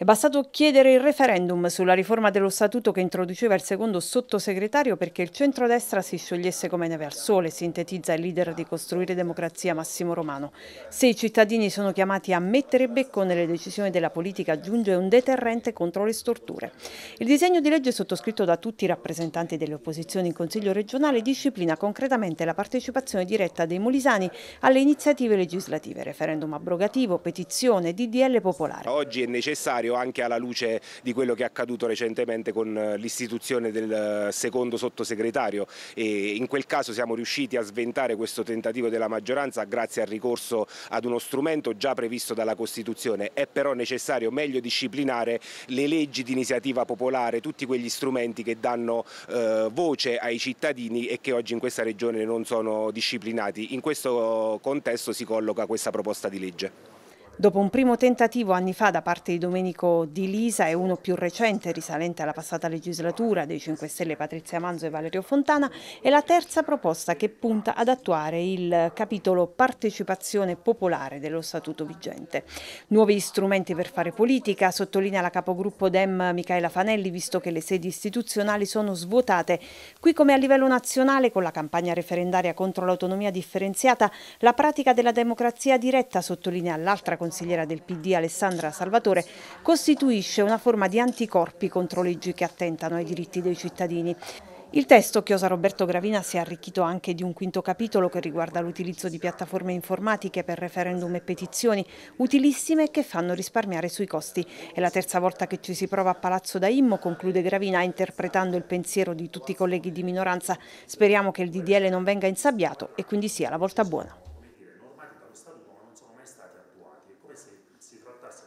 È bastato chiedere il referendum sulla riforma dello statuto che introduceva il secondo sottosegretario perché il centrodestra si sciogliesse come neve al sole, sintetizza il leader di Costruire Democrazia Massimo Romano. Se i cittadini sono chiamati a mettere becco nelle decisioni della politica giunge un deterrente contro le storture. Il disegno di legge sottoscritto da tutti i rappresentanti delle opposizioni in Consiglio regionale disciplina concretamente la partecipazione diretta dei molisani alle iniziative legislative, referendum abrogativo, petizione, DDL popolare. Oggi è necessario necessario anche alla luce di quello che è accaduto recentemente con eh, l'istituzione del eh, secondo sottosegretario e in quel caso siamo riusciti a sventare questo tentativo della maggioranza grazie al ricorso ad uno strumento già previsto dalla Costituzione. È però necessario meglio disciplinare le leggi di iniziativa popolare, tutti quegli strumenti che danno eh, voce ai cittadini e che oggi in questa regione non sono disciplinati. In questo contesto si colloca questa proposta di legge. Dopo un primo tentativo anni fa da parte di Domenico Di Lisa e uno più recente risalente alla passata legislatura dei 5 Stelle Patrizia Manzo e Valerio Fontana è la terza proposta che punta ad attuare il capitolo partecipazione popolare dello statuto vigente. Nuovi strumenti per fare politica, sottolinea la capogruppo Dem Michaela Fanelli visto che le sedi istituzionali sono svuotate. Qui come a livello nazionale con la campagna referendaria contro l'autonomia differenziata la pratica della democrazia diretta sottolinea l'altra consigliera del PD Alessandra Salvatore, costituisce una forma di anticorpi contro leggi che attentano ai diritti dei cittadini. Il testo Chiosa Roberto Gravina si è arricchito anche di un quinto capitolo che riguarda l'utilizzo di piattaforme informatiche per referendum e petizioni, utilissime che fanno risparmiare sui costi. È la terza volta che ci si prova a Palazzo da Immo, conclude Gravina interpretando il pensiero di tutti i colleghi di minoranza. Speriamo che il DDL non venga insabbiato e quindi sia la volta buona.